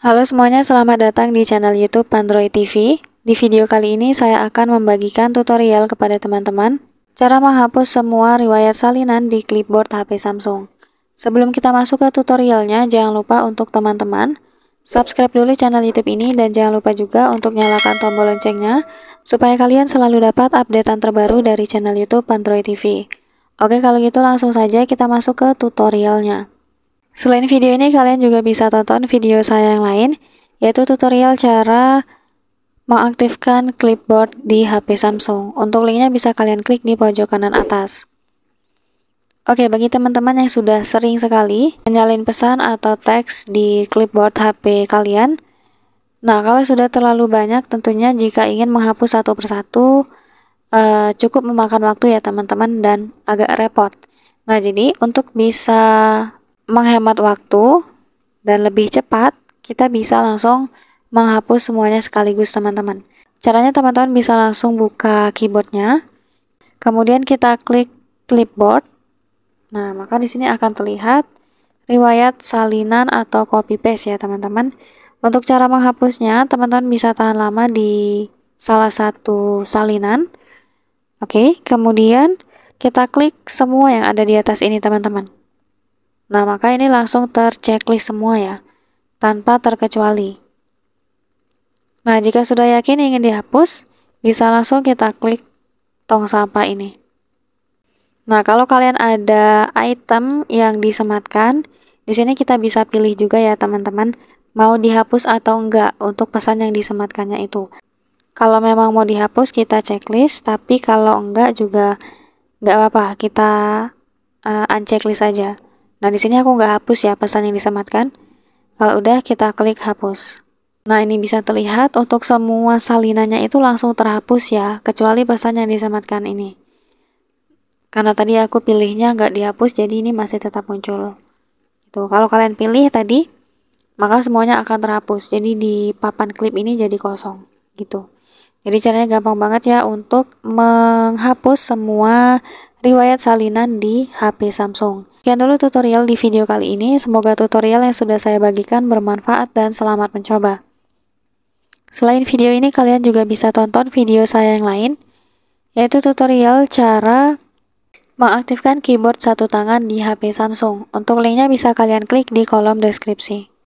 Halo semuanya, selamat datang di channel YouTube Android TV. Di video kali ini saya akan membagikan tutorial kepada teman-teman cara menghapus semua riwayat salinan di clipboard HP Samsung. Sebelum kita masuk ke tutorialnya, jangan lupa untuk teman-teman subscribe dulu channel YouTube ini dan jangan lupa juga untuk nyalakan tombol loncengnya supaya kalian selalu dapat updatean terbaru dari channel YouTube Android TV. Oke, kalau gitu langsung saja kita masuk ke tutorialnya. Selain video ini, kalian juga bisa tonton video saya yang lain, yaitu tutorial cara mengaktifkan clipboard di HP Samsung. Untuk linknya bisa kalian klik di pojok kanan atas. Oke, bagi teman-teman yang sudah sering sekali menyalin pesan atau teks di clipboard HP kalian, nah kalau sudah terlalu banyak tentunya jika ingin menghapus satu persatu, eh, cukup memakan waktu ya teman-teman dan agak repot. Nah, jadi untuk bisa menghemat waktu dan lebih cepat, kita bisa langsung menghapus semuanya sekaligus teman-teman. Caranya teman-teman bisa langsung buka keyboardnya, kemudian kita klik clipboard. Nah, maka di sini akan terlihat riwayat salinan atau copy paste ya teman-teman. Untuk cara menghapusnya, teman-teman bisa tahan lama di salah satu salinan. Oke, kemudian kita klik semua yang ada di atas ini teman-teman. Nah, maka ini langsung terchecklist semua ya, tanpa terkecuali. Nah, jika sudah yakin ingin dihapus, bisa langsung kita klik tong sampah ini. Nah, kalau kalian ada item yang disematkan, di sini kita bisa pilih juga ya teman-teman, mau dihapus atau enggak untuk pesan yang disematkannya itu. Kalau memang mau dihapus, kita checklist, tapi kalau enggak juga enggak apa-apa, kita uh, unchecklist aja. Nah, di sini aku nggak hapus ya pesan yang disematkan. Kalau udah, kita klik hapus. Nah, ini bisa terlihat untuk semua salinannya itu langsung terhapus ya, kecuali pesan yang disematkan ini. Karena tadi aku pilihnya nggak dihapus, jadi ini masih tetap muncul. Tuh. kalau kalian pilih tadi, maka semuanya akan terhapus. Jadi di papan klip ini jadi kosong gitu. Jadi caranya gampang banget ya untuk menghapus semua riwayat salinan di HP Samsung. Sekian dulu tutorial di video kali ini, semoga tutorial yang sudah saya bagikan bermanfaat dan selamat mencoba. Selain video ini, kalian juga bisa tonton video saya yang lain, yaitu tutorial cara mengaktifkan keyboard satu tangan di HP Samsung. Untuk linknya bisa kalian klik di kolom deskripsi.